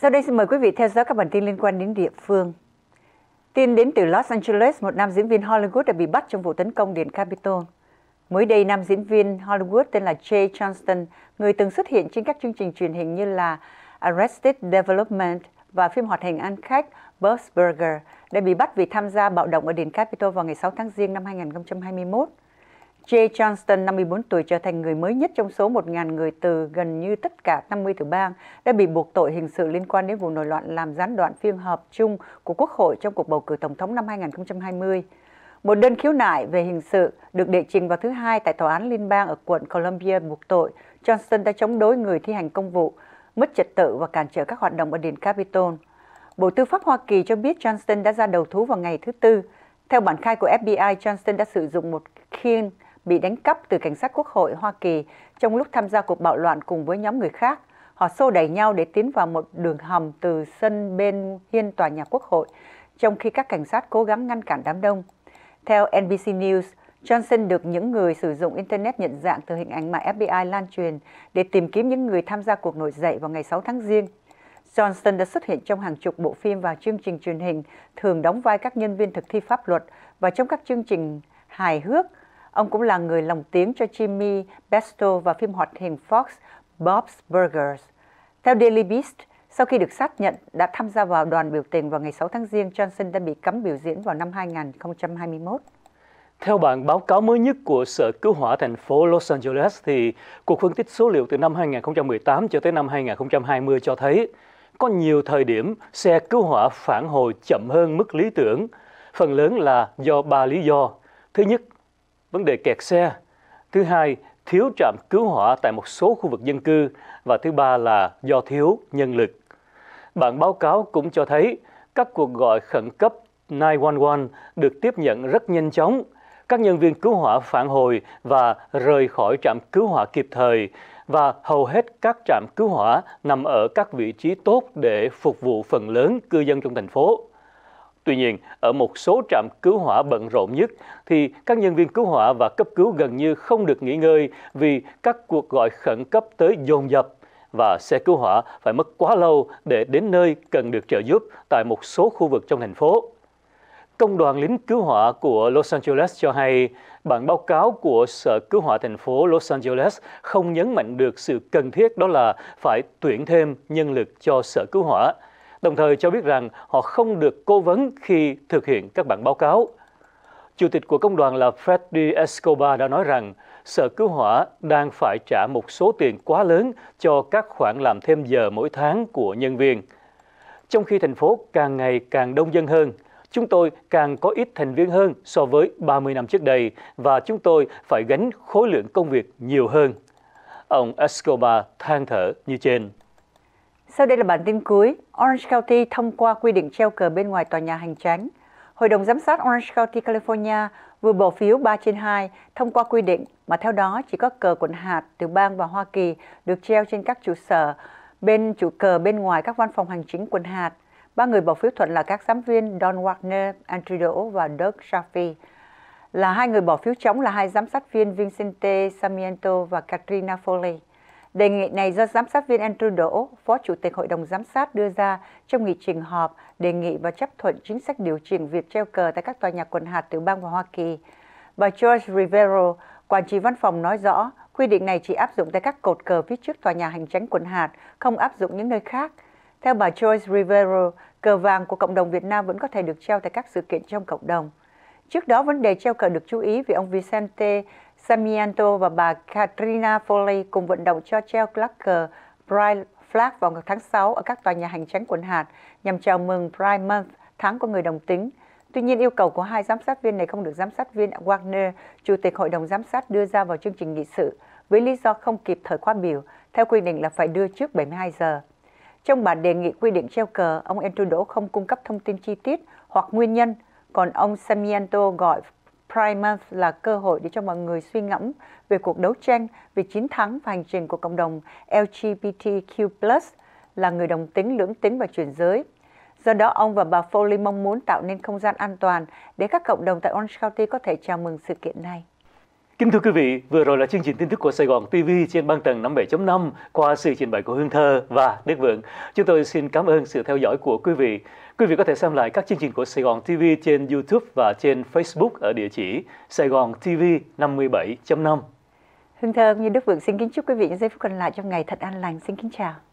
Sau đây xin mời quý vị theo dõi các bản tin liên quan đến địa phương. Tin đến từ Los Angeles, một nam diễn viên Hollywood đã bị bắt trong vụ tấn công Điện Capitol. Mới đây, nam diễn viên Hollywood tên là Jay Johnston, người từng xuất hiện trên các chương trình truyền hình như là Arrested Development và phim hoạt hình ăn khách Bob's Burger, đã bị bắt vì tham gia bạo động ở Điện Capitol vào ngày 6 tháng Giêng năm 2021. Jay Johnston, 54 tuổi, trở thành người mới nhất trong số 1.000 người từ gần như tất cả 50 tiểu bang đã bị buộc tội hình sự liên quan đến vụ nổi loạn làm gián đoạn phiên họp chung của Quốc hội trong cuộc bầu cử Tổng thống năm 2020. Một đơn khiếu nại về hình sự được đệ trình vào thứ Hai tại Tòa án Liên bang ở quận Columbia buộc tội. Johnston đã chống đối người thi hành công vụ, mất trật tự và cản trở các hoạt động ở Điện Capitol. Bộ Tư pháp Hoa Kỳ cho biết Johnston đã ra đầu thú vào ngày thứ Tư. Theo bản khai của FBI, Johnston đã sử dụng một khiên bị đánh cắp từ cảnh sát quốc hội Hoa Kỳ trong lúc tham gia cuộc bạo loạn cùng với nhóm người khác. Họ xô đẩy nhau để tiến vào một đường hầm từ sân bên hiên tòa nhà quốc hội, trong khi các cảnh sát cố gắng ngăn cản đám đông. Theo NBC News, Johnson được những người sử dụng Internet nhận dạng từ hình ảnh mà FBI lan truyền để tìm kiếm những người tham gia cuộc nổi dậy vào ngày 6 tháng Giêng. Johnson đã xuất hiện trong hàng chục bộ phim và chương trình truyền hình, thường đóng vai các nhân viên thực thi pháp luật và trong các chương trình hài hước Ông cũng là người lồng tiếng cho Jimmy Besto và phim hoạt hình Fox Bob's Burgers. Theo Daily Beast, sau khi được xác nhận đã tham gia vào đoàn biểu tình vào ngày 6 tháng Giêng, Johnson đã bị cấm biểu diễn vào năm 2021. Theo bản báo cáo mới nhất của Sở Cứu hỏa thành phố Los Angeles, thì cuộc phân tích số liệu từ năm 2018 cho tới năm 2020 cho thấy có nhiều thời điểm xe cứu hỏa phản hồi chậm hơn mức lý tưởng. Phần lớn là do ba lý do. Thứ nhất, vấn đề kẹt xe, thứ hai thiếu trạm cứu hỏa tại một số khu vực dân cư và thứ ba là do thiếu nhân lực. Bản báo cáo cũng cho thấy các cuộc gọi khẩn cấp 911 được tiếp nhận rất nhanh chóng. Các nhân viên cứu hỏa phản hồi và rời khỏi trạm cứu hỏa kịp thời và hầu hết các trạm cứu hỏa nằm ở các vị trí tốt để phục vụ phần lớn cư dân trong thành phố. Tuy nhiên, ở một số trạm cứu hỏa bận rộn nhất thì các nhân viên cứu hỏa và cấp cứu gần như không được nghỉ ngơi vì các cuộc gọi khẩn cấp tới dồn dập và xe cứu hỏa phải mất quá lâu để đến nơi cần được trợ giúp tại một số khu vực trong thành phố. Công đoàn lính cứu hỏa của Los Angeles cho hay, bản báo cáo của Sở Cứu hỏa thành phố Los Angeles không nhấn mạnh được sự cần thiết đó là phải tuyển thêm nhân lực cho Sở Cứu hỏa đồng thời cho biết rằng họ không được cố vấn khi thực hiện các bản báo cáo. Chủ tịch của công đoàn là Freddy Escobar đã nói rằng Sở Cứu hỏa đang phải trả một số tiền quá lớn cho các khoản làm thêm giờ mỗi tháng của nhân viên. Trong khi thành phố càng ngày càng đông dân hơn, chúng tôi càng có ít thành viên hơn so với 30 năm trước đây và chúng tôi phải gánh khối lượng công việc nhiều hơn. Ông Escobar than thở như trên. Sau đây là bản tin cuối. Orange County thông qua quy định treo cờ bên ngoài tòa nhà hành tránh. Hội đồng giám sát Orange County, California vừa bỏ phiếu 3 trên 2 thông qua quy định mà theo đó chỉ có cờ quận hạt từ bang và Hoa Kỳ được treo trên các trụ sở bên trụ cờ bên ngoài các văn phòng hành chính quận hạt. Ba người bỏ phiếu thuận là các giám viên Don Wagner, Andrew và Doug Shafi. Là hai người bỏ phiếu chống là hai giám sát viên Vincente Samiento và Katrina Foley. Đề nghị này do giám sát viên Andrew Đỗ, Phó Chủ tịch Hội đồng Giám sát đưa ra trong nghị trình họp đề nghị và chấp thuận chính sách điều chỉnh việc treo cờ tại các tòa nhà quần hạt tiểu bang và Hoa Kỳ. Bà George Rivero, quản trị văn phòng nói rõ, quy định này chỉ áp dụng tại các cột cờ phía trước tòa nhà hành tránh quần hạt, không áp dụng những nơi khác. Theo bà Joyce Rivero, cờ vàng của cộng đồng Việt Nam vẫn có thể được treo tại các sự kiện trong cộng đồng. Trước đó, vấn đề treo cờ được chú ý vì ông Vicente Samianto và bà Katrina Foley cùng vận động cho treo Clarker Pride Flag vào tháng 6 ở các tòa nhà hành tránh quận hạt nhằm chào mừng Pride Month, tháng của người đồng tính. Tuy nhiên, yêu cầu của hai giám sát viên này không được giám sát viên Wagner, Chủ tịch Hội đồng Giám sát đưa ra vào chương trình nghị sự, với lý do không kịp thời khóa biểu, theo quy định là phải đưa trước 72 giờ. Trong bản đề nghị quy định treo cờ, ông Entudo không cung cấp thông tin chi tiết hoặc nguyên nhân, còn ông Samianto gọi Pride Month là cơ hội để cho mọi người suy ngẫm về cuộc đấu tranh, về chiến thắng và hành trình của cộng đồng LGBTQ+, là người đồng tính, lưỡng tính và chuyển giới. Do đó, ông và bà Foley mong muốn tạo nên không gian an toàn để các cộng đồng tại Orange County có thể chào mừng sự kiện này. Kính thưa quý vị, vừa rồi là chương trình tin tức của Sài Gòn TV trên băng tần 57.5 qua sự trình bày của Hương Thơ và Đức Vượng. Chúng tôi xin cảm ơn sự theo dõi của quý vị. Quý vị có thể xem lại các chương trình của Sài Gòn TV trên YouTube và trên Facebook ở địa chỉ Sài Gòn TV 57.5. Hương Thơ như Đức Vượng xin kính chúc quý vị những giây phút còn lại trong ngày thật an lành. Xin kính chào.